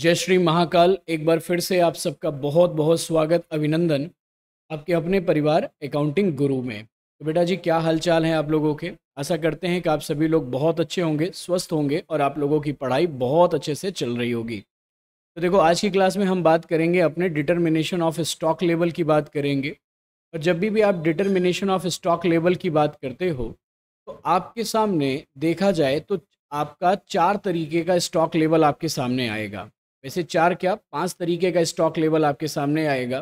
जय श्री महाकाल एक बार फिर से आप सबका बहुत बहुत स्वागत अभिनंदन आपके अपने परिवार अकाउंटिंग गुरु में तो बेटा जी क्या हालचाल है आप लोगों के आशा करते हैं कि आप सभी लोग बहुत अच्छे होंगे स्वस्थ होंगे और आप लोगों की पढ़ाई बहुत अच्छे से चल रही होगी तो देखो आज की क्लास में हम बात करेंगे अपने डिटर्मिनेशन ऑफ स्टॉक लेवल की बात करेंगे और जब भी भी आप डिटर्मिनेशन ऑफ स्टॉक लेवल की बात करते हो तो आपके सामने देखा जाए तो आपका चार तरीके का स्टॉक लेवल आपके सामने आएगा वैसे चार क्या पांच तरीके का स्टॉक लेवल आपके सामने आएगा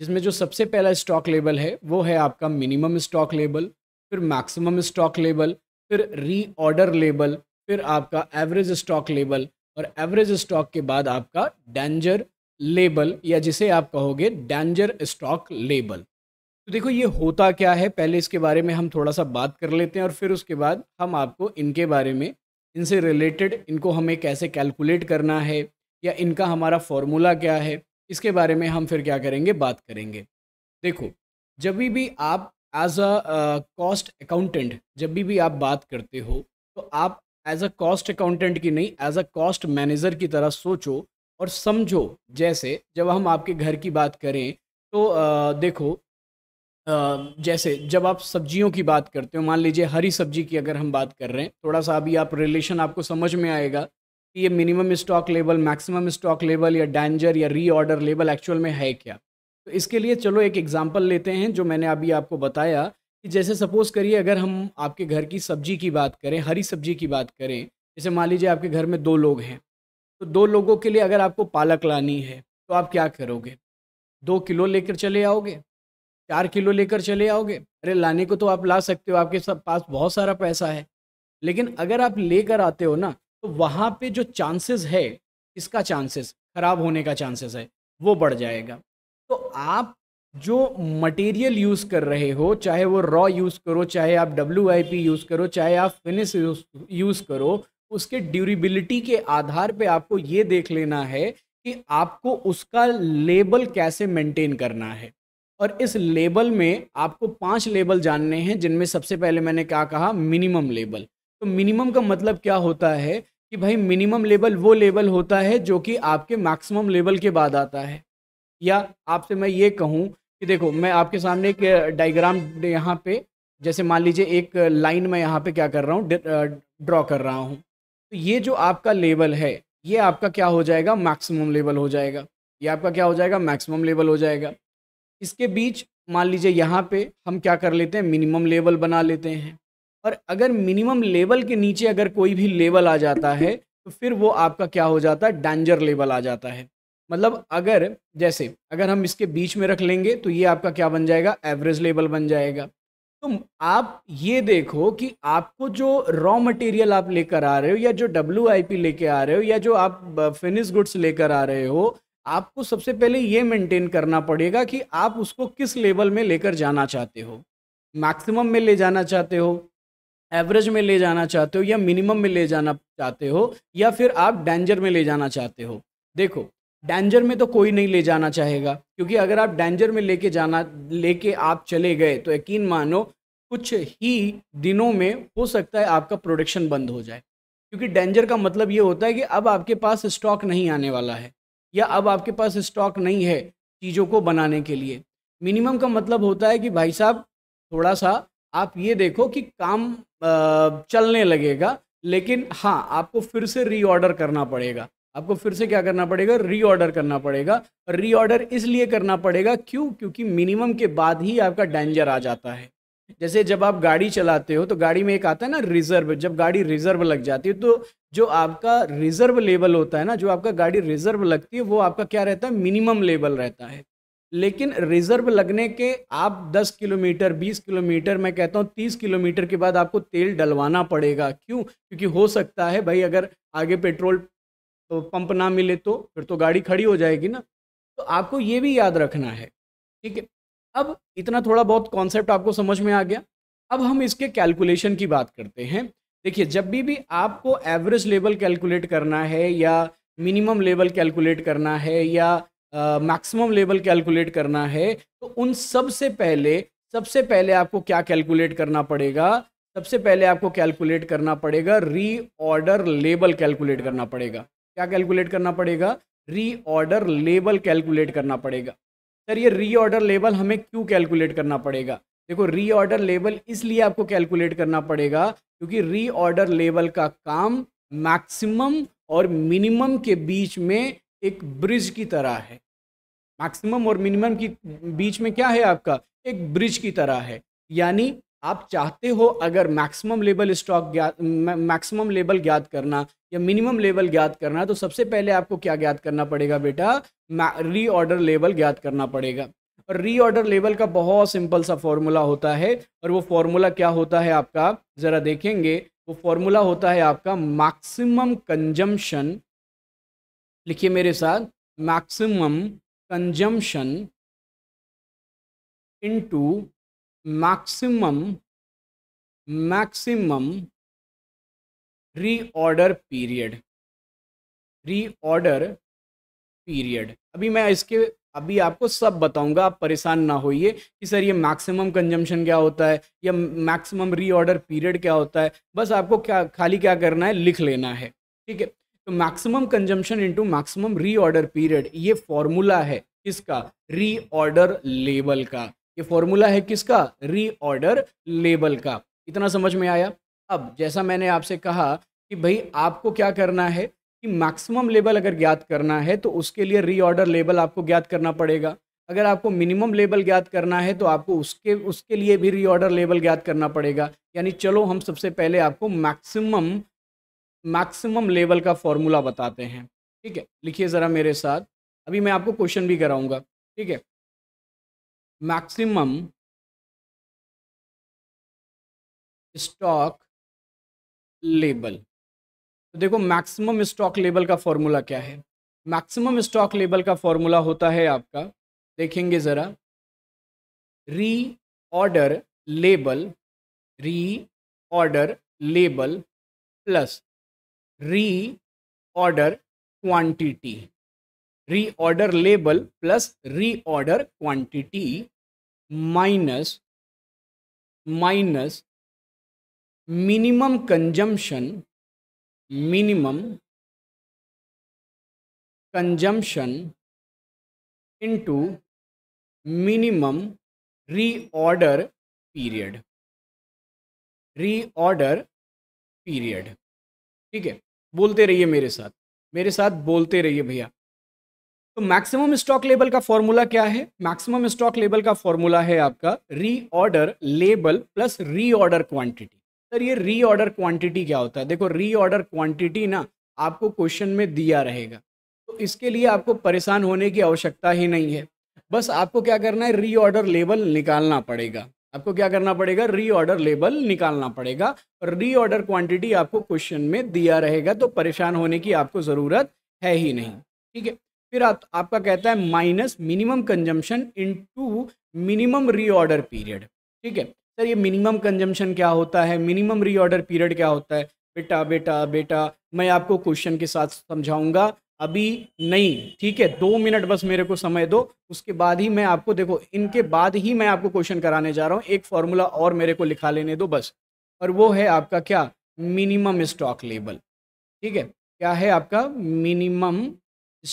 जिसमें जो सबसे पहला स्टॉक लेवल है वो है आपका मिनिमम स्टॉक लेवल फिर मैक्सिमम स्टॉक लेवल फिर रीऑर्डर लेवल फिर आपका एवरेज स्टॉक लेवल और एवरेज स्टॉक के बाद आपका डेंजर लेबल या जिसे आप कहोगे डेंजर स्टॉक लेबल तो देखो ये होता क्या है पहले इसके बारे में हम थोड़ा सा बात कर लेते हैं और फिर उसके बाद हम आपको इनके बारे में इनसे रिलेटेड इनको हमें कैसे कैलकुलेट करना है या इनका हमारा फॉर्मूला क्या है इसके बारे में हम फिर क्या करेंगे बात करेंगे देखो जब भी आप एज अ कॉस्ट अकाउंटेंट जब भी आप बात करते हो तो आप एज अ कॉस्ट अकाउंटेंट की नहीं एज अ कॉस्ट मैनेजर की तरह सोचो और समझो जैसे जब हम आपके घर की बात करें तो आ, देखो आ, जैसे जब आप सब्जियों की बात करते हो मान लीजिए हरी सब्जी की अगर हम बात कर रहे हैं थोड़ा सा अभी आप रिलेशन आपको समझ में आएगा कि ये minimum stock level maximum stock level या डेंजर या रीऑर्डर लेवल एक्चुअल में है क्या तो इसके लिए चलो एक एग्जांपल लेते हैं जो मैंने अभी आपको बताया कि जैसे सपोज़ करिए अगर हम आपके घर की सब्जी की बात करें हरी सब्जी की बात करें जैसे मान लीजिए आपके घर में दो लोग हैं तो दो लोगों के लिए अगर आपको पालक लानी है तो आप क्या करोगे दो किलो लेकर चले आओगे चार किलो लेकर चले आओगे अरे लाने को तो आप ला सकते हो आपके सब पास बहुत सारा पैसा है लेकिन अगर आप लेकर आते हो ना तो वहाँ पे जो चांसेस है इसका चांसेस खराब होने का चांसेस है वो बढ़ जाएगा तो आप जो मटेरियल यूज़ कर रहे हो चाहे वो रॉ यूज़ करो चाहे आप डब्ल्यू यूज़ करो चाहे आप फिनिश यूज़ करो उसके ड्यूरेबिलिटी के आधार पे आपको ये देख लेना है कि आपको उसका लेबल कैसे मेंटेन करना है और इस लेबल में आपको पांच लेबल जानने हैं जिनमें सबसे पहले मैंने क्या कहा मिनिमम लेबल तो मिनिमम का मतलब क्या होता है कि भाई मिनिमम लेवल वो लेवल होता है जो कि आपके मैक्सिमम लेवल के बाद आता है या आपसे मैं ये कहूँ कि देखो मैं आपके सामने एक डायग्राम यहाँ पे जैसे मान लीजिए एक लाइन मैं यहाँ पे क्या कर रहा हूँ ड्रॉ कर रहा हूँ तो ये जो आपका लेवल है ये आपका क्या हो जाएगा मैक्सिमम लेवल हो जाएगा ये आपका क्या हो जाएगा मैक्सिमम लेवल हो जाएगा इसके बीच मान लीजिए यहाँ पे हम क्या कर लेते हैं मिनिमम लेवल बना लेते हैं और अगर मिनिमम लेवल के नीचे अगर कोई भी लेवल आ जाता है तो फिर वो आपका क्या हो जाता है डेंजर लेवल आ जाता है मतलब अगर जैसे अगर हम इसके बीच में रख लेंगे तो ये आपका क्या बन जाएगा एवरेज लेवल बन जाएगा तो आप ये देखो कि आपको जो रॉ मटेरियल आप लेकर आ रहे हो या जो डब्ल्यू लेकर आ रहे हो या जो आप फिनिश गुड्स लेकर आ रहे हो आपको सबसे पहले ये मेंटेन करना पड़ेगा कि आप उसको किस लेवल में लेकर जाना चाहते हो मैक्सिमम में ले जाना चाहते हो एवरेज में ले जाना चाहते हो या मिनिमम में ले जाना चाहते हो या फिर आप डेंजर में ले जाना चाहते हो देखो डेंजर में तो कोई नहीं ले जाना चाहेगा क्योंकि अगर आप डेंजर में लेके जाना लेके आप चले गए तो यकीन मानो कुछ ही दिनों में हो सकता है आपका प्रोडक्शन बंद हो जाए क्योंकि डेंजर का मतलब ये होता है कि अब आपके पास स्टॉक नहीं आने वाला है या अब आपके पास स्टॉक नहीं है चीज़ों को बनाने के लिए मिनिमम का मतलब होता है कि भाई साहब थोड़ा सा आप ये देखो कि काम चलने लगेगा लेकिन हाँ आपको फिर से रीऑर्डर करना पड़ेगा आपको फिर से क्या करना पड़ेगा रीऑर्डर करना पड़ेगा रीऑर्डर इसलिए करना पड़ेगा क्यों क्योंकि मिनिमम के बाद ही आपका डेंजर आ जाता है जैसे जब आप गाड़ी चलाते हो तो गाड़ी में एक आता है ना रिजर्व जब गाड़ी रिजर्व लग जाती है तो जो आपका रिजर्व लेवल होता है ना जो आपका गाड़ी रिजर्व लगती है वो आपका क्या रहता है मिनिमम लेवल रहता है लेकिन रिजर्व लगने के आप 10 किलोमीटर 20 किलोमीटर मैं कहता हूँ 30 किलोमीटर के बाद आपको तेल डलवाना पड़ेगा क्यों क्योंकि हो सकता है भाई अगर आगे पेट्रोल तो पंप ना मिले तो फिर तो गाड़ी खड़ी हो जाएगी ना तो आपको ये भी याद रखना है ठीक है अब इतना थोड़ा बहुत कॉन्सेप्ट आपको समझ में आ गया अब हम इसके कैलकुलेशन की बात करते हैं देखिए जब भी भी आपको एवरेज लेवल कैलकुलेट करना है या मिनिमम लेवल कैलकुलेट करना है या मैक्सिमम लेवल कैलकुलेट करना है तो उन सब से पहले सबसे पहले आपको क्या कैलकुलेट करना पड़ेगा सबसे पहले आपको कैलकुलेट करना पड़ेगा रीऑर्डर लेबल कैलकुलेट करना पड़ेगा क्या कैलकुलेट करना पड़ेगा रीऑर्डर लेबल कैलकुलेट करना पड़ेगा सर ये रीऑर्डर लेबल हमें क्यों कैलकुलेट करना पड़ेगा देखो रीऑर्डर लेबल इसलिए आपको कैलकुलेट करना पड़ेगा क्योंकि रीऑर्डर लेबल का काम मैक्सिमम और मिनिमम के बीच में एक ब्रिज की तरह है मैक्सिमम और मिनिमम की बीच में क्या है आपका एक ब्रिज की तरह है यानी आप चाहते हो अगर मैक्सिमम लेवल स्टॉक ज्ञात मैक्सिमम लेवल ज्ञात करना या मिनिमम लेवल ज्ञात करना तो सबसे पहले आपको क्या ज्ञात करना पड़ेगा बेटा रीऑर्डर लेवल ज्ञात करना पड़ेगा और रीऑर्डर लेवल का बहुत सिंपल सा फॉर्मूला होता है और वो फॉर्मूला क्या होता है आपका ज़रा देखेंगे वो फॉर्मूला होता है आपका मैक्सिमम कंजम्पशन लिखिए मेरे साथ maximum consumption into maximum maximum reorder period reorder period अभी मैं इसके अभी आपको सब बताऊंगा आप परेशान ना होइए कि सर ये मैक्सिमम कंजम्पशन क्या होता है या मैक्सिमम रीऑर्डर पीरियड क्या होता है बस आपको क्या खाली क्या करना है लिख लेना है ठीक है तो maximum consumption into maximum reorder period ये फॉर्मूला है किसका रीऑर्डर लेवल का ये फॉर्मूला है किसका रीऑर्डर लेवल का इतना समझ में आया अब जैसा मैंने आपसे कहा कि भाई आपको क्या करना है कि मैक्सिमम लेवल अगर ज्ञात करना है तो उसके लिए रीऑर्डर लेवल आपको ज्ञात करना पड़ेगा अगर आपको मिनिमम लेवल ज्ञात करना है तो आपको उसके उसके लिए भी रीऑर्डर लेवल ज्ञात करना पड़ेगा यानी चलो हम सबसे पहले आपको मैक्सिमम मैक्सिमम लेवल का फॉर्मूला बताते हैं ठीक है लिखिए ज़रा मेरे साथ अभी मैं आपको क्वेश्चन भी कराऊंगा ठीक है मैक्सिमम स्टॉक लेबल तो देखो मैक्सिमम स्टॉक लेबल का फॉर्मूला क्या है मैक्सिमम स्टॉक लेबल का फॉर्मूला होता है आपका देखेंगे ज़रा री ऑर्डर लेबल री ऑर्डर लेबल प्लस रीऑर्डर क्वांटिटी रीऑर्डर लेबल plus reorder quantity minus minus minimum consumption minimum consumption into minimum reorder period reorder period ठीक है बोलते रहिए मेरे साथ मेरे साथ बोलते रहिए भैया तो मैक्सिमम स्टॉक लेबल का फॉर्मूला क्या है मैक्सिमम स्टॉक लेबल का फॉर्मूला है आपका रीऑर्डर लेबल प्लस रीऑर्डर क्वांटिटी सर ये रीऑर्डर क्वांटिटी क्या होता है देखो रीऑर्डर क्वांटिटी ना आपको क्वेश्चन में दिया रहेगा तो इसके लिए आपको परेशान होने की आवश्यकता ही नहीं है बस आपको क्या करना है रीऑर्डर लेबल निकालना पड़ेगा आपको क्या करना पड़ेगा रीऑर्डर लेबल निकालना पड़ेगा और रीऑर्डर क्वांटिटी आपको क्वेश्चन में दिया रहेगा तो परेशान होने की आपको ज़रूरत है ही नहीं ठीक है फिर आप, आपका कहता है minus minimum consumption into minimum reorder period ठीक है सर ये मिनिमम कंजम्पशन क्या होता है मिनिमम रीऑर्डर पीरियड क्या होता है बेटा बेटा बेटा मैं आपको क्वेश्चन के साथ समझाऊंगा अभी नहीं ठीक है दो मिनट बस मेरे को समय दो उसके बाद ही मैं आपको देखो इनके बाद ही मैं आपको क्वेश्चन कराने जा रहा हूँ एक फॉर्मूला और मेरे को लिखा लेने दो बस और वो है आपका क्या मिनिमम स्टॉक लेवल ठीक है क्या है आपका मिनिमम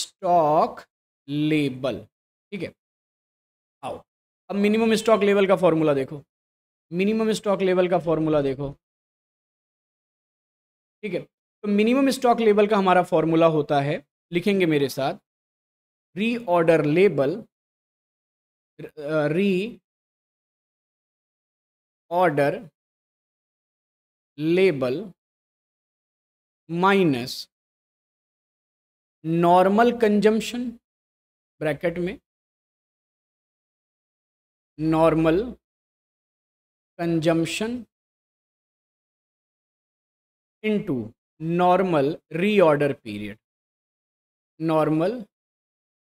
स्टॉक लेवल ठीक है आओ अब मिनिमम स्टॉक लेवल का फॉर्मूला देखो मिनिमम स्टॉक लेवल का फॉर्मूला देखो ठीक है तो मिनिमम स्टॉक लेवल का हमारा फॉर्मूला होता है लिखेंगे मेरे साथ री ऑर्डर लेबल री reorder label minus normal consumption bracket में normal consumption into normal reorder period normal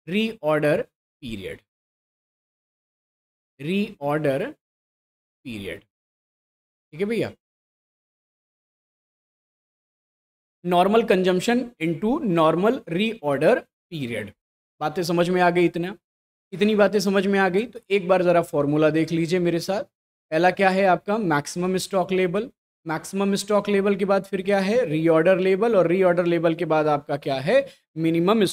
reorder period reorder period ठीक है भैया normal consumption into normal reorder period बातें समझ में आ गई इतना इतनी बातें समझ में आ गई तो एक बार ज़रा फॉर्मूला देख लीजिए मेरे साथ पहला क्या है आपका maximum stock level maximum stock level के बाद फिर क्या है रीऑर्डर लेवल और रीऑर्डर लेवल के बाद आपका क्या है मिनिमम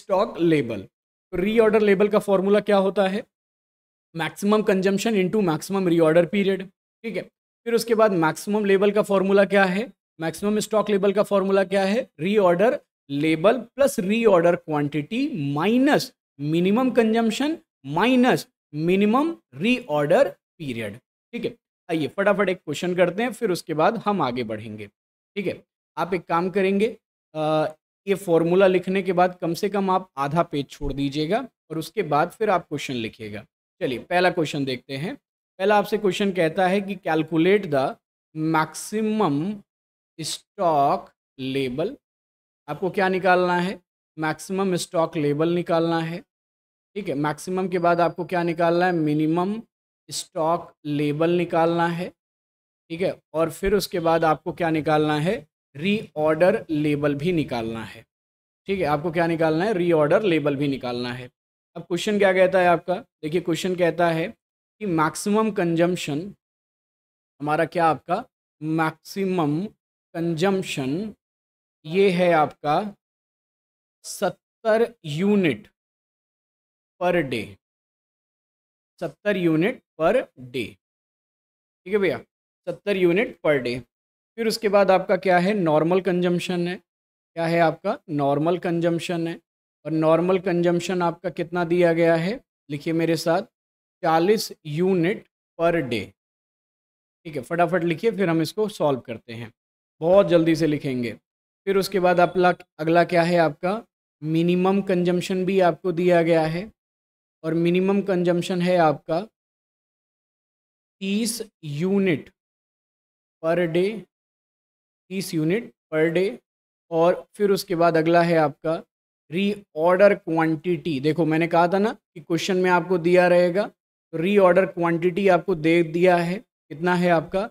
स्टॉक लेवल तो रीऑर्डर लेवल का फॉर्मूला क्या होता है maximum consumption into maximum reorder period ठीक है फिर उसके बाद मैक्सिमम लेवल का फॉर्मूला क्या है मैक्सिमम स्टॉक लेवल का फॉर्मूला क्या है reorder level plus reorder quantity minus minimum consumption minus minimum reorder period ठीक है आइए फटाफट एक क्वेश्चन करते हैं फिर उसके बाद हम आगे बढ़ेंगे ठीक है आप एक काम करेंगे आ, ये फॉर्मूला लिखने के बाद कम से कम आप आधा पेज छोड़ दीजिएगा और उसके बाद फिर आप क्वेश्चन लिखिएगा चलिए पहला क्वेश्चन देखते हैं पहला आपसे क्वेश्चन कहता है कि कैलकुलेट द मैक्सिमम स्टॉक लेबल आपको क्या निकालना है मैक्सिमम स्टॉक लेबल निकालना है ठीक है मैक्सिमम के बाद आपको क्या निकालना है मिनिमम स्टॉक लेबल निकालना है ठीक है और फिर उसके बाद आपको क्या निकालना है रीऑर्डर लेबल भी निकालना है ठीक है आपको क्या निकालना है रीऑर्डर लेबल भी निकालना है अब क्वेश्चन क्या कहता है आपका देखिए क्वेश्चन कहता है कि मैक्सिमम कंजम्पशन हमारा क्या आपका मैक्सिमम कंजम्पशन ये है आपका सत्तर यूनिट पर डे सत्तर यूनिट पर डे ठीक है भैया सत्तर यूनिट पर डे फिर उसके बाद आपका क्या है नॉर्मल कंजम्पशन है क्या है आपका नॉर्मल कंजम्पशन है और नॉर्मल कंजम्पशन आपका कितना दिया गया है लिखिए मेरे साथ चालीस यूनिट पर डे ठीक है फटाफट लिखिए फिर हम इसको सॉल्व करते हैं बहुत जल्दी से लिखेंगे फिर उसके बाद अपला अगला क्या है आपका मिनिमम कंजम्पशन भी आपको दिया गया है और मिनिमम कंजम्पशन है आपका तीस यूनिट पर डे तीस यूनिट पर डे और फिर उसके बाद अगला है आपका रीऑर्डर क्वांटिटी देखो मैंने कहा था ना कि क्वेश्चन में आपको दिया रहेगा तो रीऑर्डर क्वांटिटी आपको दे दिया है कितना है आपका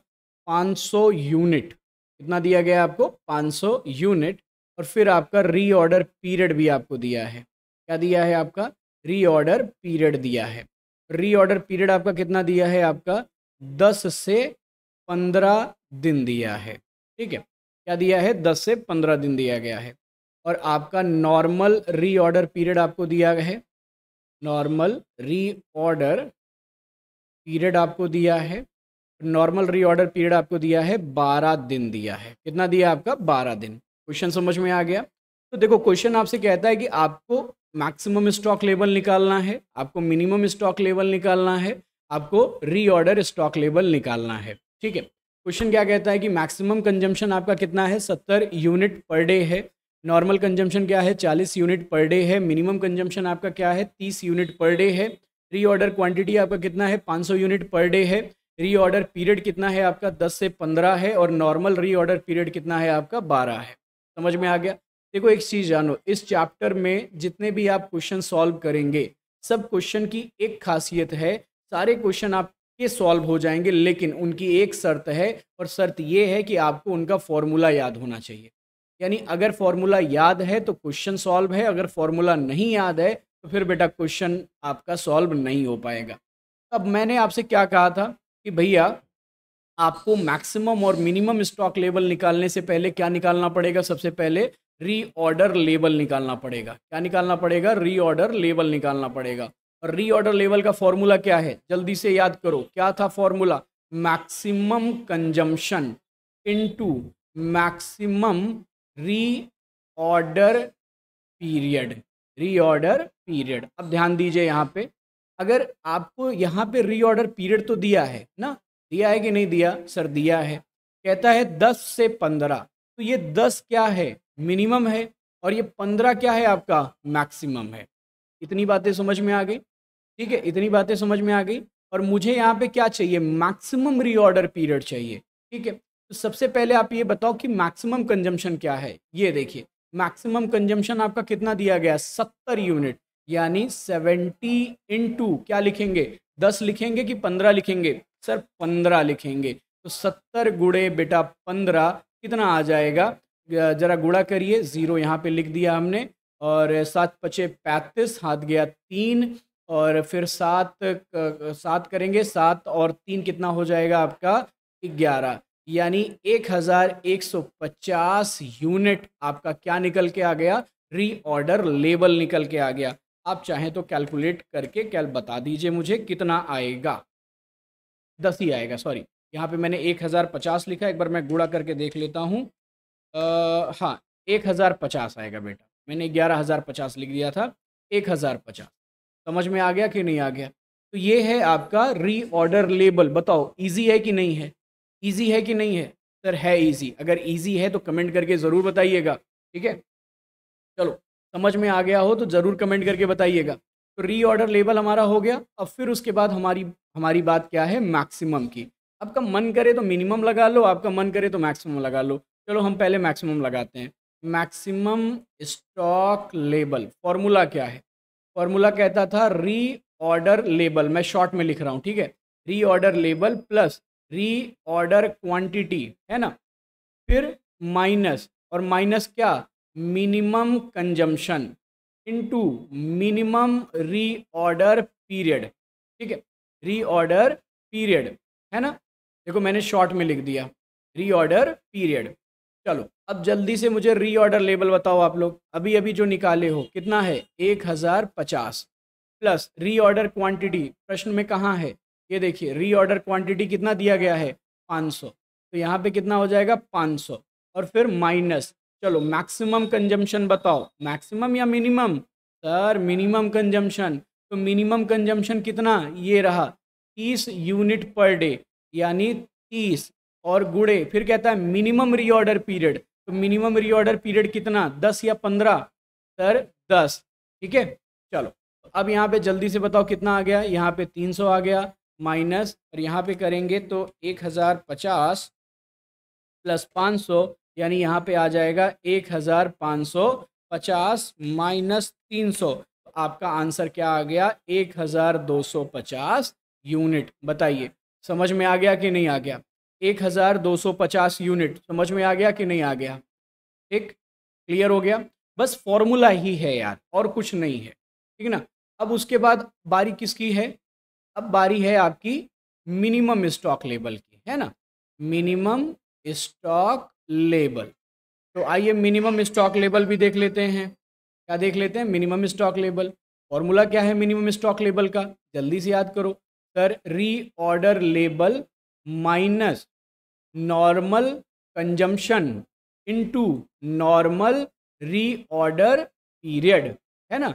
500 यूनिट कितना दिया गया आपको 500 यूनिट और फिर आपका रीऑर्डर पीरियड भी आपको दिया है क्या दिया है आपका रीऑर्डर पीरियड दिया है रीऑर्डर पीरियड आपका कितना दिया है आपका दस से पंद्रह दिन दिया है ठीक है क्या दिया है दस से पंद्रह दिन दिया गया है और आपका नॉर्मल रीऑर्डर पीरियड आपको दिया गया है नॉर्मल रीऑर्डर पीरियड आपको दिया है नॉर्मल रीऑर्डर पीरियड आपको दिया है बारह दिन दिया है कितना दिया आपका बारह दिन क्वेश्चन समझ में आ गया तो देखो क्वेश्चन आपसे कहता है कि आपको मैक्सिमम स्टॉक लेवल निकालना है आपको मिनिमम स्टॉक लेवल निकालना है आपको रीऑर्डर स्टॉक लेवल निकालना है ठीक है क्वेश्चन क्या कहता है कि मैक्सिमम कंजम्पशन आपका कितना है सत्तर यूनिट पर डे है नॉर्मल कंजम्पशन क्या है चालीस यूनिट पर डे है मिनिमम कंजम्पशन आपका क्या है तीस यूनिट पर डे है रीऑर्डर क्वांटिटी आपका कितना है पाँच सौ यूनिट पर डे है रीऑर्डर पीरियड कितना है आपका दस से पंद्रह है और नॉर्मल रीऑर्डर पीरियड कितना है आपका बारह है समझ में आ गया देखो एक चीज जानो इस चैप्टर में जितने भी आप क्वेश्चन सॉल्व करेंगे सब क्वेश्चन की एक खासियत है सारे क्वेश्चन आपके सॉल्व हो जाएंगे लेकिन उनकी एक शर्त है और शर्त ये है कि आपको उनका फॉर्मूला याद होना चाहिए यानी अगर फॉर्मूला याद है तो क्वेश्चन सॉल्व है अगर फॉर्मूला नहीं याद है तो फिर बेटा क्वेश्चन आपका सॉल्व नहीं हो पाएगा अब मैंने आपसे क्या कहा था कि भैया आपको मैक्सिमम और मिनिमम स्टॉक लेवल निकालने से पहले क्या निकालना पड़ेगा सबसे पहले रीऑर्डर लेबल निकालना पड़ेगा क्या निकालना पड़ेगा रीऑर्डर लेबल निकालना पड़ेगा और रीऑर्डर लेबल का फॉर्मूला क्या है जल्दी से याद करो क्या था formula maximum consumption into maximum reorder period reorder period अब ध्यान दीजिए यहाँ पे अगर आपको यहाँ पे रीऑर्डर पीरियड तो दिया है ना दिया है कि नहीं दिया सर दिया है कहता है दस से पंद्रह तो ये दस क्या है मिनिमम है और ये पंद्रह क्या है आपका मैक्सिमम है इतनी बातें समझ में आ गई ठीक है इतनी बातें समझ में आ गई और मुझे यहाँ पे क्या चाहिए मैक्सिमम रीऑर्डर पीरियड चाहिए ठीक है तो सबसे पहले आप ये बताओ कि मैक्सिमम कंजम्पशन क्या है ये देखिए मैक्सिमम कंजम्पशन आपका कितना दिया गया सत्तर यूनिट यानी सेवेंटी इन टू क्या लिखेंगे दस लिखेंगे कि पंद्रह लिखेंगे सर पंद्रह लिखेंगे तो सत्तर गुड़े बेटा पंद्रह कितना आ जाएगा जरा गुड़ा करिए ज़ीरो यहाँ पे लिख दिया हमने और सात पचे पैंतीस हाथ गया तीन और फिर सात सात करेंगे सात और तीन कितना हो जाएगा आपका ग्यारह यानी एक हज़ार एक सौ पचास यूनिट आपका क्या निकल के आ गया रीऑर्डर लेबल निकल के आ गया आप चाहें तो कैलकुलेट करके कैल बता दीजिए मुझे कितना आएगा दस ही आएगा सॉरी यहाँ पे मैंने एक हज़ार पचास लिखा एक बार मैं गुड़ा करके देख लेता हूँ हाँ एक हज़ार पचास आएगा बेटा मैंने ग्यारह हज़ार पचास लिख दिया था एक हज़ार पचास समझ में आ गया कि नहीं आ गया तो ये है आपका रीऑर्डर लेबल बताओ इजी है कि नहीं है इजी है कि नहीं है सर है इजी अगर इजी है तो कमेंट करके ज़रूर बताइएगा ठीक है चलो समझ में आ गया हो तो ज़रूर कमेंट करके बताइएगा तो रीऑर्डर लेबल हमारा हो गया अब फिर उसके बाद हमारी हमारी बात क्या है मैक्सिमम की आपका मन करे तो मिनिमम लगा लो आपका मन करे तो मैक्सिमम लगा लो चलो हम पहले मैक्सिमम लगाते हैं मैक्सिमम स्टॉक लेबल फॉर्मूला क्या है फॉर्मूला कहता था री ऑर्डर लेबल मैं शॉर्ट में लिख रहा हूँ ठीक है री ऑर्डर लेबल प्लस री ऑर्डर क्वांटिटी है ना फिर माइनस और माइनस क्या minimum consumption into minimum reorder period ठीक है रीऑर्डर पीरियड है ना देखो मैंने शॉर्ट में लिख दिया रीऑर्डर पीरियड चलो अब जल्दी से मुझे रीऑर्डर लेबल बताओ आप लोग अभी अभी जो निकाले हो कितना है एक हज़ार पचास प्लस रीऑर्डर क्वांटिटी प्रश्न में कहाँ है ये देखिए रीऑर्डर क्वांटिटी कितना दिया गया है पाँच सौ तो यहाँ पे कितना हो जाएगा पाँच सौ और फिर माइनस चलो मैक्सिमम कंजम्पशन बताओ मैक्सिमम या मिनिमम सर मिनिमम कंजम्पशन तो मिनिमम कंजम्पशन कितना ये रहा तीस यूनिट पर डे यानी तीस और गुड़े फिर कहता है मिनिमम रीऑर्डर पीरियड तो मिनिमम रीऑर्डर पीरियड कितना दस या पंद्रह सर दस ठीक है चलो अब यहाँ पे जल्दी से बताओ कितना आ गया यहाँ पे तीन सौ आ गया माइनस और यहाँ पे करेंगे तो एक हज़ार पचास प्लस पाँच सौ यानी यहाँ पे आ जाएगा एक हज़ार पाँच सौ पचास माइनस तीन सौ आपका आंसर क्या आ गया एक हज़ार दो सौ पचास यूनिट बताइए समझ में आ गया कि नहीं आ गया 1250 यूनिट समझ में आ गया कि नहीं आ गया ठीक क्लियर हो गया बस फॉर्मूला ही है यार और कुछ नहीं है ठीक ना अब उसके बाद बारी किसकी है अब बारी है आपकी मिनिमम स्टॉक लेवल की है ना मिनिमम स्टॉक लेवल तो आइए मिनिमम स्टॉक लेवल भी देख लेते हैं क्या देख लेते हैं मिनिमम स्टॉक लेवल फॉर्मूला क्या है मिनिमम स्टॉक लेवल का जल्दी से याद करो तर रीऑर्डर लेबल minus normal consumption into normal reorder period है ना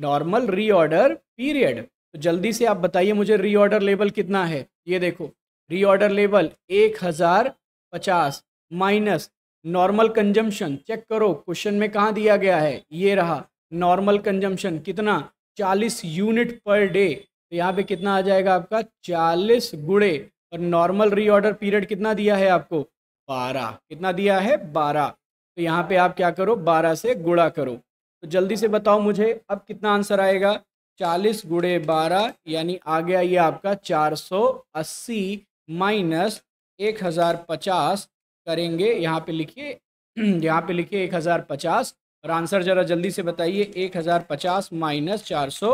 नॉर्मल रीऑर्डर पीरियड तो जल्दी से आप बताइए मुझे रीऑर्डर लेबल कितना है ये देखो रीऑर्डर लेबल एक हज़ार पचास माइनस नॉर्मल कंजम्पशन चेक करो क्वेश्चन में कहाँ दिया गया है ये रहा नॉर्मल कंजम्पशन कितना चालीस यूनिट पर डे तो यहाँ पे कितना आ जाएगा आपका चालीस गुड़े और नॉर्मल रीऑर्डर पीरियड कितना दिया है आपको बारह कितना दिया है बारह तो यहाँ पे आप क्या करो बारह से गुड़ा करो तो जल्दी से बताओ मुझे अब कितना आंसर आएगा चालीस गुड़े बारह यानी आ गया ये आपका चार सौ अस्सी माइनस एक हज़ार पचास करेंगे यहाँ पे लिखिए यहाँ पे लिखिए एक हज़ार पचास और आंसर ज़रा जल्दी से बताइए एक हज़ार पचास माइनस चार सौ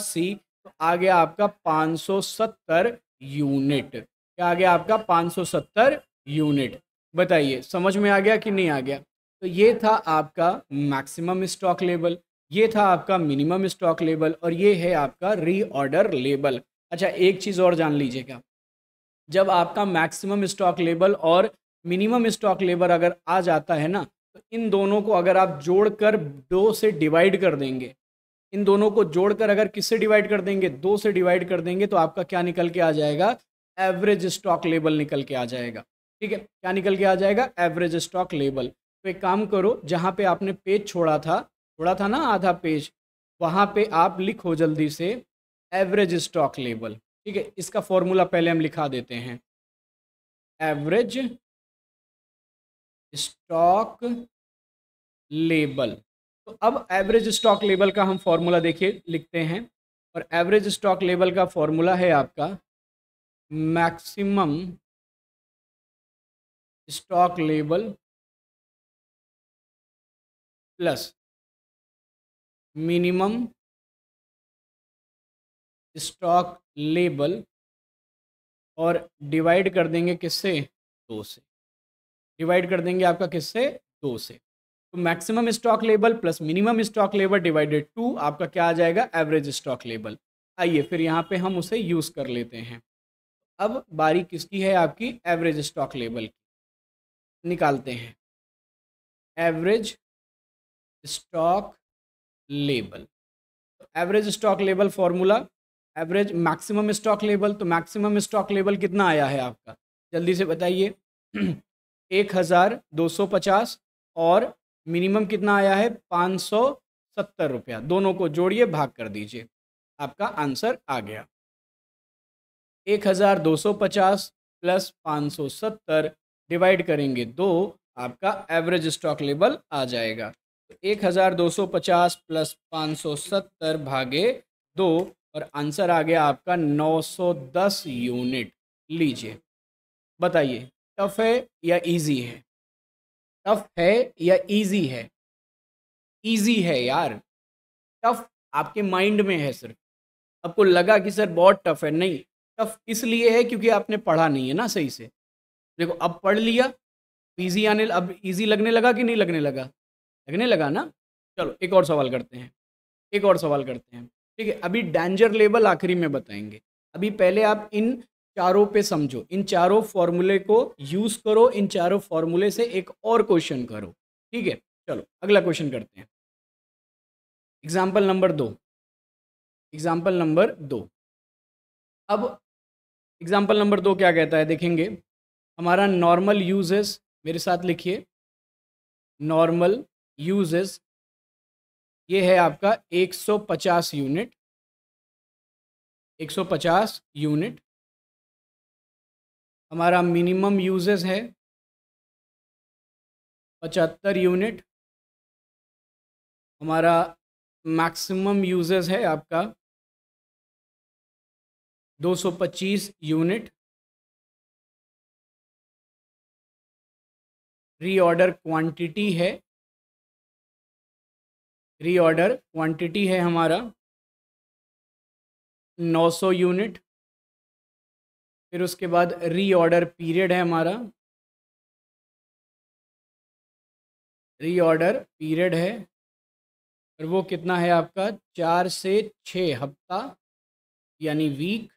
अस्सी तो आ गया आपका 570 यूनिट क्या आ गया आपका 570 यूनिट बताइए समझ में आ गया कि नहीं आ गया तो ये था आपका मैक्सिमम स्टॉक लेवल ये था आपका मिनिमम स्टॉक लेवल और ये है आपका रीऑर्डर लेवल अच्छा एक चीज़ और जान लीजिएगा जब आपका मैक्सिमम स्टॉक लेवल और मिनिमम स्टॉक लेवल अगर आ जाता है ना तो इन दोनों को अगर आप जोड़कर दो से डिवाइड कर देंगे इन दोनों को जोड़कर अगर किससे डिवाइड कर देंगे दो से डिवाइड कर देंगे तो आपका क्या निकल के आ जाएगा एवरेज स्टॉक लेबल निकल के आ जाएगा ठीक है क्या निकल के आ जाएगा एवरेज स्टॉक लेबल तो एक काम करो जहाँ पे आपने पेज छोड़ा था छोड़ा था ना आधा पेज वहाँ पे आप लिखो जल्दी से एवरेज स्टॉक लेबल ठीक है इसका फॉर्मूला पहले हम लिखा देते हैं एवरेज स्टॉक लेबल तो अब एवरेज स्टॉक लेवल का हम फॉर्मूला देखिए लिखते हैं और एवरेज स्टॉक लेवल का फॉर्मूला है आपका maximum stock level plus minimum stock level और डिवाइड कर देंगे किससे दो से डिवाइड कर देंगे आपका किससे दो से तो maximum stock level plus minimum stock level divided two आपका क्या आ जाएगा एवरेज स्टॉक लेवल आइए फिर यहाँ पे हम उसे यूज़ कर लेते हैं अब बारी किसकी है आपकी एवरेज स्टॉक लेवल की निकालते हैं average stock level average stock level formula average maximum stock level तो मैक्सिमम स्टॉक लेवल कितना आया है आपका जल्दी से बताइए एक हज़ार दो सौ पचास और मिनिमम कितना आया है पाँच सौ सत्तर रुपया दोनों को जोड़िए भाग कर दीजिए आपका आंसर आ गया एक हज़ार दो सौ पचास प्लस पाँच सौ सत्तर डिवाइड करेंगे दो आपका एवरेज स्टॉक लेवल आ जाएगा तो एक हज़ार दो सौ पचास प्लस पाँच सौ सत्तर भागे दो और आंसर आ गया आपका नौ सौ दस यूनिट लीजिए बताइए टफ है या इजी है टफ है या इजी है इजी है यार टफ आपके माइंड में है सिर्फ आपको लगा कि सर बहुत टफ है नहीं टफ इसलिए है क्योंकि आपने पढ़ा नहीं है ना सही से देखो अब पढ़ लिया इजी आने अब इजी लगने लगा कि नहीं लगने लगा लगने लगा ना चलो एक और सवाल करते हैं एक और सवाल करते हैं ठीक है अभी डेंजर लेवल आखिरी में बताएंगे अभी पहले आप इन चारों पे समझो इन चारों फॉर्मूले को यूज करो इन चारों फॉर्मूले से एक और क्वेश्चन करो ठीक है चलो अगला क्वेश्चन करते हैं एग्जाम्पल नंबर दो एग्जाम्पल नंबर दो अब एग्जाम्पल नंबर दो क्या कहता है देखेंगे हमारा नॉर्मल यूजेस मेरे साथ लिखिए नॉर्मल यूजेस ये है आपका 150 यूनिट 150 यूनिट हमारा मिनिमम यूजेस है पचहत्तर यूनिट हमारा मैक्सिमम यूजेस है आपका 225 यूनिट रीऑर्डर क्वांटिटी है रीऑर्डर क्वांटिटी है हमारा 900 यूनिट फिर उसके बाद रीऑर्डर पीरियड है हमारा रीऑर्डर पीरियड है और वो कितना है आपका चार से छ हफ्ता यानी वीक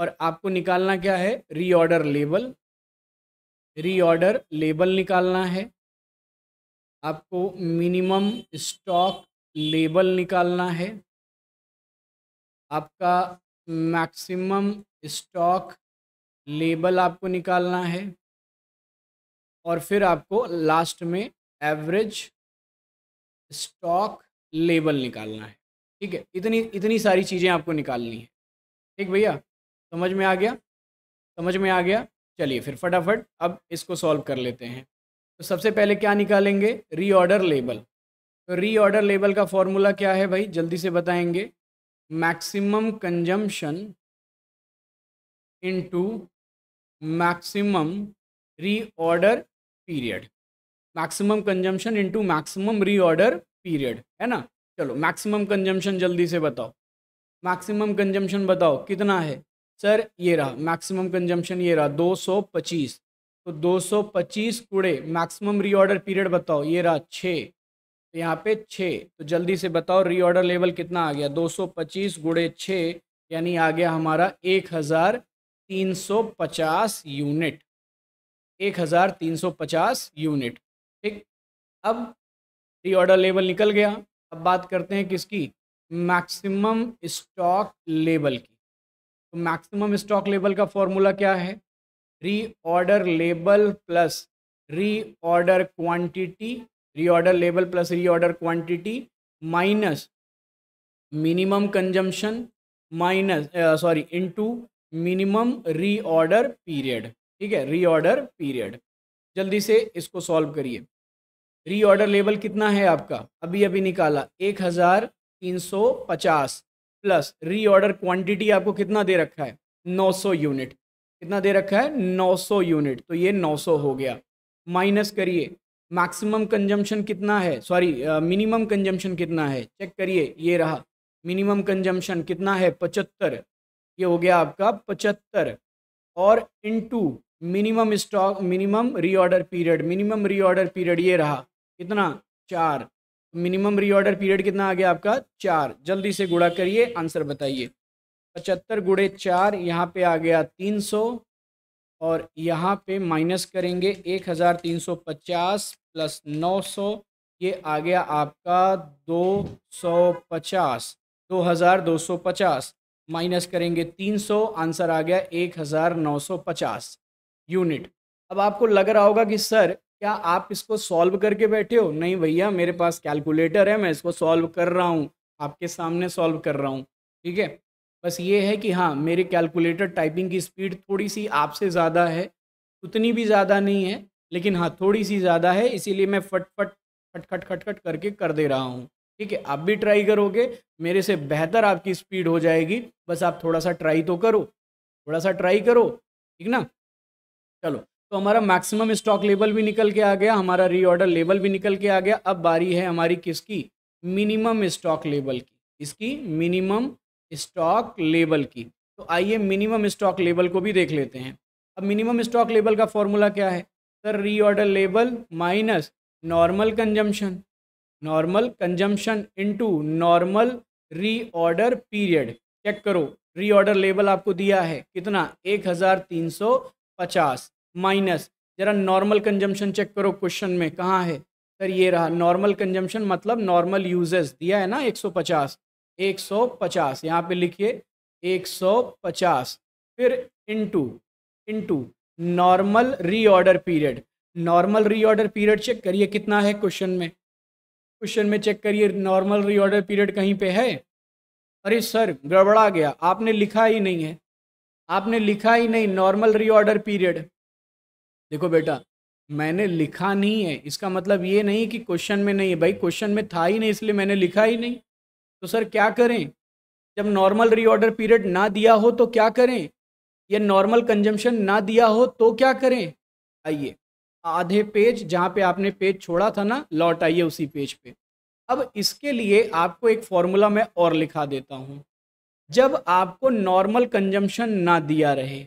और आपको निकालना क्या है रीऑर्डर लेबल रीऑर्डर लेबल निकालना है आपको मिनिमम स्टॉक लेबल निकालना है आपका मैक्सिमम स्टॉक लेबल आपको निकालना है और फिर आपको लास्ट में एवरेज स्टॉक लेबल निकालना है ठीक है इतनी इतनी सारी चीज़ें आपको निकालनी है ठीक भैया समझ में आ गया समझ में आ गया चलिए फिर फटाफट अब इसको सॉल्व कर लेते हैं तो सबसे पहले क्या निकालेंगे रीऑर्डर लेबल तो रीऑर्डर लेबल का फॉर्मूला क्या है भाई जल्दी से बताएंगे maximum consumption into maximum reorder period maximum consumption into maximum reorder period है ना चलो मैक्सिमम कंजम्पशन जल्दी से बताओ मैक्सिमम कंजम्पशन बताओ कितना है सर ये रहा मैक्सिमम कंजम्पशन ये रहा 225 तो 225 सौ पच्चीस कूड़े मैक्सिमम रीऑर्डर पीरियड बताओ ये रहा छः तो यहाँ पे छः तो जल्दी से बताओ रीऑर्डर लेवल कितना आ गया 225 सौ पच्चीस गुड़े छः यानी आ गया हमारा 1350 यूनिट 1350 यूनिट ठीक अब रीऑर्डर लेवल निकल गया अब बात करते हैं किसकी मैक्सिमम स्टॉक लेवल की तो मैक्सिमम स्टॉक लेवल का फॉर्मूला क्या है reorder level plus reorder quantity reorder level plus reorder quantity minus minimum consumption minus sorry into minimum reorder period ठीक है रीऑर्डर पीरियड जल्दी से इसको सॉल्व करिए रीऑर्डर लेवल कितना है आपका अभी अभी निकाला एक हज़ार तीन सौ पचास प्लस रीऑर्डर क्वांटिटी आपको कितना दे रखा है नौ सौ यूनिट कितना दे रखा है नौ सौ यूनिट तो ये नौ सौ हो गया माइनस करिए मैक्सिमम कंजम्पशन कितना है सॉरी मिनिमम कंजम्पशन कितना है चेक करिए ये रहा मिनिमम कंजम्पशन कितना है पचहत्तर ये हो गया आपका पचहत्तर और into minimum stock minimum reorder period minimum reorder period ये रहा कितना चार मिनिमम रीऑर्डर पीरियड कितना आ गया आपका चार जल्दी से गुड़ा करिए आंसर बताइए पचहत्तर गुड़े चार यहाँ पे आ गया तीन सौ और यहाँ पे माइनस करेंगे एक हज़ार तीन सौ पचास प्लस नौ सौ ये आ गया आपका दो सौ पचास दो हज़ार दो सौ पचास माइनस करेंगे तीन सौ आंसर आ गया एक हज़ार नौ सौ पचास यूनिट अब आपको लग रहा होगा कि सर क्या आप इसको सॉल्व करके बैठे हो नहीं भैया मेरे पास कैलकुलेटर है मैं इसको सॉल्व कर रहा हूँ आपके सामने सॉल्व कर रहा हूँ ठीक है बस ये है कि हाँ मेरे कैलकुलेटर टाइपिंग की स्पीड थोड़ी सी आपसे ज़्यादा है उतनी भी ज़्यादा नहीं है लेकिन हाँ थोड़ी सी ज़्यादा है इसीलिए मैं फटफट खटखट खटखट करके कर दे रहा हूँ ठीक है आप भी ट्राई करोगे मेरे से बेहतर आपकी स्पीड हो जाएगी बस आप थोड़ा सा ट्राई तो करो थोड़ा सा ट्राई करो ठीक ना चलो तो हमारा मैक्सिमम स्टॉक लेवल भी निकल के आ गया हमारा रीऑर्डर लेवल भी निकल के आ गया अब बारी है हमारी किसकी मिनिमम स्टॉक लेवल की इसकी मिनिमम स्टॉक लेवल की तो आइए मिनिमम स्टॉक लेवल को भी देख लेते हैं अब मिनिमम स्टॉक लेवल का फॉर्मूला क्या है sir reorder level minus normal consumption normal consumption into normal reorder period check करो रीऑर्डर लेवल आपको दिया है कितना एक हज़ार तीन सौ पचास माइनस ज़रा नॉर्मल कंजम्पशन चेक करो क्वेश्चन में कहाँ है सर ये रहा नॉर्मल कंजम्पशन मतलब नॉर्मल यूजेस दिया है ना पचास 150 यहाँ पे लिखिए 150 फिर into into normal reorder period normal reorder period check करिए कितना है क्वेश्चन में क्वेश्चन में चेक करिए नॉर्मल रीऑर्डर पीरियड कहीं पे है अरे सर गड़बड़ा गया आपने लिखा ही नहीं है आपने लिखा ही नहीं नॉर्मल रीऑर्डर पीरियड देखो बेटा मैंने लिखा नहीं है इसका मतलब ये नहीं कि क्वेश्चन में नहीं है भाई क्वेश्चन में था ही नहीं इसलिए मैंने लिखा ही नहीं तो सर क्या करें जब नॉर्मल रीऑर्डर पीरियड ना दिया हो तो क्या करें या नॉर्मल कंजम्पशन ना दिया हो तो क्या करें आइए आधे पेज जहाँ पे आपने पेज छोड़ा था ना लौट आइए उसी पेज पे अब इसके लिए आपको एक फॉर्मूला मैं और लिखा देता हूँ जब आपको नॉर्मल कंजम्पशन ना दिया रहे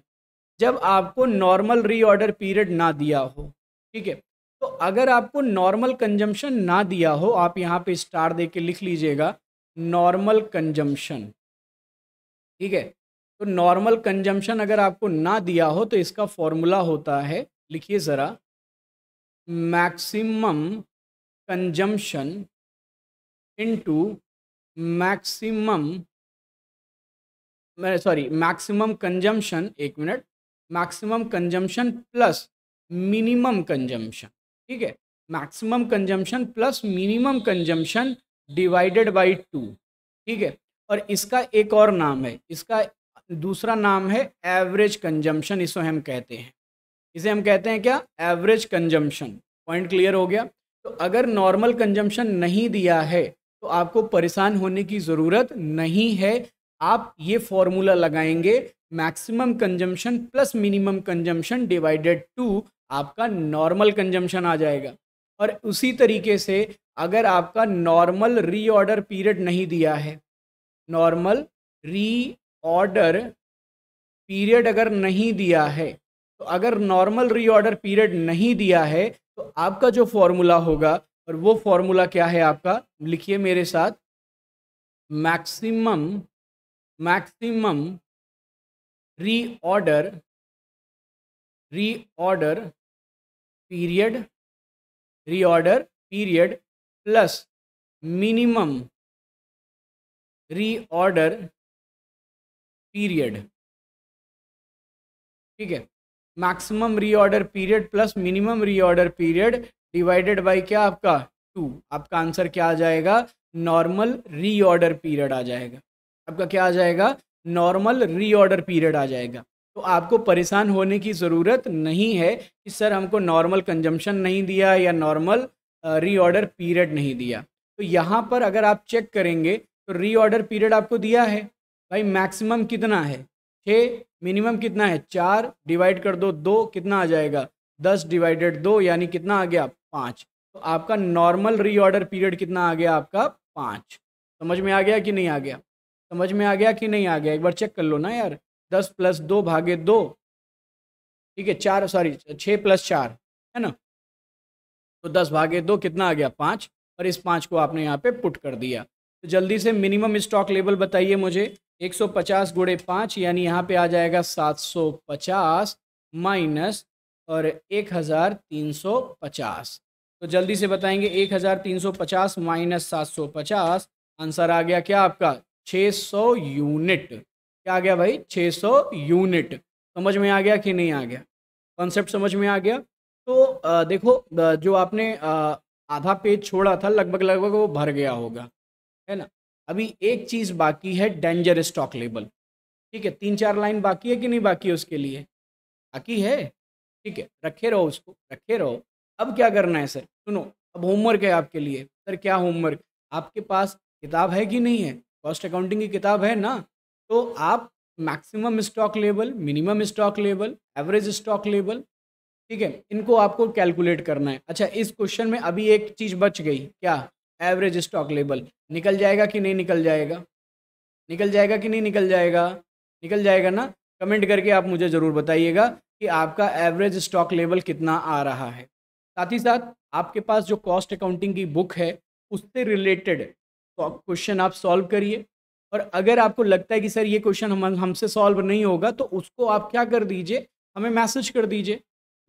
जब आपको नॉर्मल रीऑर्डर पीरियड ना दिया हो ठीक है तो अगर आपको नॉर्मल कंजम्पशन ना दिया हो आप यहाँ पे स्टार दे के लिख लीजिएगा नॉर्मल कंजम्पशन ठीक है तो नॉर्मल कंजम्पशन अगर आपको ना दिया हो तो इसका फॉर्मूला होता है लिखिए ज़रा maximum consumption into maximum sorry maximum consumption एक minute maximum consumption plus minimum consumption ठीक है maximum consumption plus minimum consumption divided by two ठीक है और इसका एक और नाम है इसका दूसरा नाम है एवरेज कंजम्पशन इसे हम कहते हैं इसे हम कहते हैं क्या एवरेज कंजम्पशन पॉइंट क्लियर हो गया तो अगर नॉर्मल कंजम्पशन नहीं दिया है तो आपको परेशान होने की ज़रूरत नहीं है आप ये फॉर्मूला लगाएंगे maximum consumption plus minimum consumption divided two आपका नॉर्मल कंजम्पशन आ जाएगा और उसी तरीके से अगर आपका नॉर्मल रीऑर्डर पीरियड नहीं दिया है नॉर्मल रीऑर्डर पीरियड अगर नहीं दिया है तो अगर नॉर्मल रीऑर्डर पीरियड नहीं दिया है तो आपका जो फॉर्मूला होगा और वो फॉर्मूला क्या है आपका लिखिए मेरे साथ maximum maximum reorder reorder period reorder period plus minimum reorder period ठीक है maximum reorder period plus minimum reorder period divided by क्या आपका टू आपका आंसर क्या आ जाएगा नॉर्मल रीऑर्डर पीरियड आ जाएगा आपका क्या आ जाएगा नॉर्मल रीऑर्डर पीरियड आ जाएगा तो आपको परेशान होने की ज़रूरत नहीं है कि सर हमको नॉर्मल कंजम्पशन नहीं दिया या नॉर्मल रीऑर्डर पीरियड नहीं दिया तो यहाँ पर अगर आप चेक करेंगे तो रीऑर्डर पीरियड आपको दिया है भाई मैक्सिमम कितना है छः मिनिमम कितना है चार डिवाइड कर दो दो कितना आ जाएगा दस डिवाइडेड दो यानी कितना आ गया पाँच तो आपका नॉर्मल रीऑर्डर पीरियड कितना आ गया आपका पाँच समझ में आ गया कि नहीं आ गया समझ में आ गया कि नहीं आ गया एक बार चेक कर लो ना यार दस प्लस दो भागे दो ठीक है चार सॉरी छः प्लस चार है ना तो दस भागे दो कितना आ गया पाँच और इस पाँच को आपने यहाँ पे पुट कर दिया तो जल्दी से मिनिमम स्टॉक लेवल बताइए मुझे 150 सौ पचास गुड़े पाँच यानी यहाँ पे आ जाएगा 750 माइनस और 1350 तो जल्दी से बताएंगे 1350 माइनस 750 आंसर आ गया क्या आपका 600 यूनिट क्या आ गया भाई 600 यूनिट समझ में आ गया कि नहीं आ गया कॉन्सेप्ट समझ में आ गया तो देखो जो आपने आधा पेज छोड़ा था लगभग लगभग वो भर गया होगा है ना अभी एक चीज़ बाकी है डेंजर स्टॉक लेबल ठीक है तीन चार लाइन बाकी है कि नहीं बाकी है उसके लिए बाकी है ठीक है रखे रहो उसको रखे रहो अब क्या करना है सर सुनो अब होमवर्क है आपके लिए सर क्या होमवर्क आपके पास किताब है कि नहीं है कॉस्ट अकाउंटिंग की किताब है ना तो आप maximum stock level minimum stock level average stock level ठीक है इनको आपको कैलकुलेट करना है अच्छा इस क्वेश्चन में अभी एक चीज़ बच गई क्या एवरेज स्टॉक लेवल निकल जाएगा कि नहीं निकल जाएगा निकल जाएगा कि नहीं निकल जाएगा निकल जाएगा ना कमेंट करके आप मुझे ज़रूर बताइएगा कि आपका एवरेज स्टॉक लेवल कितना आ रहा है साथ ही साथ आपके पास जो कॉस्ट अकाउंटिंग की बुक है उससे रिलेटेड क्वेश्चन तो आप सॉल्व करिए और अगर आपको लगता है कि सर ये क्वेश्चन हम हमसे सॉल्व नहीं होगा तो उसको आप क्या कर दीजिए हमें मैसेज कर दीजिए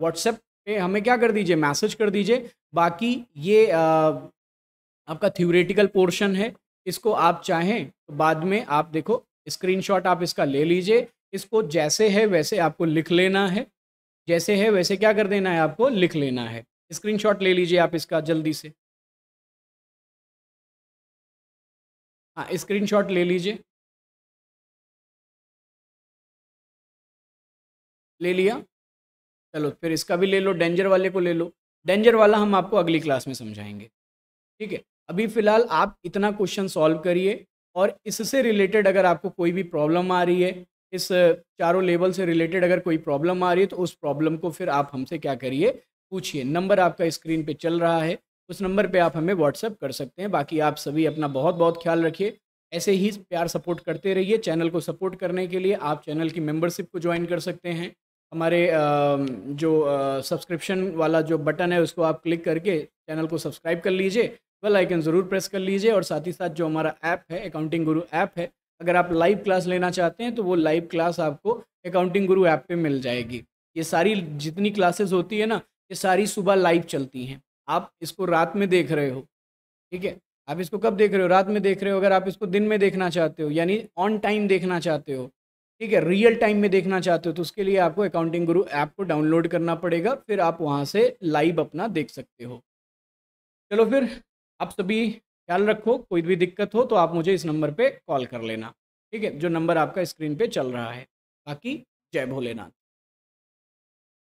व्हाट्सएप पे हमें क्या कर दीजिए मैसेज कर दीजिए बाकी ये आ, आपका थ्योरेटिकल पोर्शन है इसको आप चाहें तो बाद में आप देखो स्क्रीनशॉट आप इसका ले लीजिए इसको जैसे है वैसे आपको लिख लेना है जैसे है वैसे क्या कर देना है आपको लिख लेना है स्क्रीनशॉट ले लीजिए आप इसका जल्दी से हाँ स्क्रीनशॉट ले लीजिए ले लिया चलो फिर इसका भी ले लो डेंजर वाले को ले लो डेंजर वाला हम आपको अगली क्लास में समझाएंगे ठीक है अभी फ़िलहाल आप इतना क्वेश्चन सॉल्व करिए और इससे रिलेटेड अगर आपको कोई भी प्रॉब्लम आ रही है इस चारों लेवल से रिलेटेड अगर कोई प्रॉब्लम आ रही है तो उस प्रॉब्लम को फिर आप हमसे क्या करिए पूछिए नंबर आपका स्क्रीन पे चल रहा है उस नंबर पे आप हमें व्हाट्सअप कर सकते हैं बाकी आप सभी अपना बहुत बहुत ख्याल रखिए ऐसे ही प्यार सपोर्ट करते रहिए चैनल को सपोर्ट करने के लिए आप चैनल की मेम्बरशिप को ज्वाइन कर सकते हैं हमारे जो सब्सक्रिप्शन वाला जो बटन है उसको आप क्लिक करके चैनल को सब्सक्राइब कर लीजिए बेल आइकन ज़रूर प्रेस कर लीजिए और साथ ही साथ जो हमारा ऐप है अकाउंटिंग गुरु ऐप है अगर आप लाइव क्लास लेना चाहते हैं तो वो लाइव क्लास आपको अकाउंटिंग गुरु ऐप पे मिल जाएगी ये सारी जितनी क्लासेस होती है ना ये सारी सुबह लाइव चलती हैं आप इसको रात में देख रहे हो ठीक है आप इसको कब देख रहे हो रात में देख रहे हो अगर आप इसको दिन में देखना चाहते हो यानी ऑन टाइम देखना चाहते हो ठीक है रियल टाइम में देखना चाहते हो तो उसके लिए आपको अकाउंटिंग गुरु ऐप को डाउनलोड करना पड़ेगा फिर आप वहाँ से लाइव अपना देख सकते हो चलो फिर आप सभी ख्याल रखो कोई भी दिक्कत हो तो आप मुझे इस नंबर पर कॉल कर लेना ठीक है जो नंबर आपका स्क्रीन पर चल रहा है बाकी जय भोलेनाथ